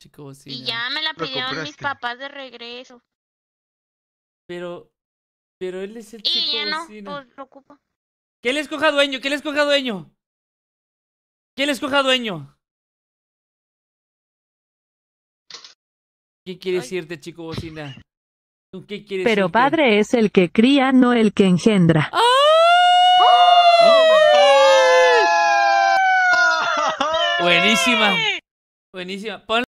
chico bocina. Y ya me la pidieron mis papás de regreso. Pero, pero él es el y chico ya no, Pues, ¿Qué le escoja dueño? ¿Qué le escoja dueño? ¿Qué le escoja dueño? ¿Qué quieres decirte, chico bocina? qué quieres Pero padre es el que cría, no el que engendra. ¡Ah! ¡Ah! Buenísima. Buenísima.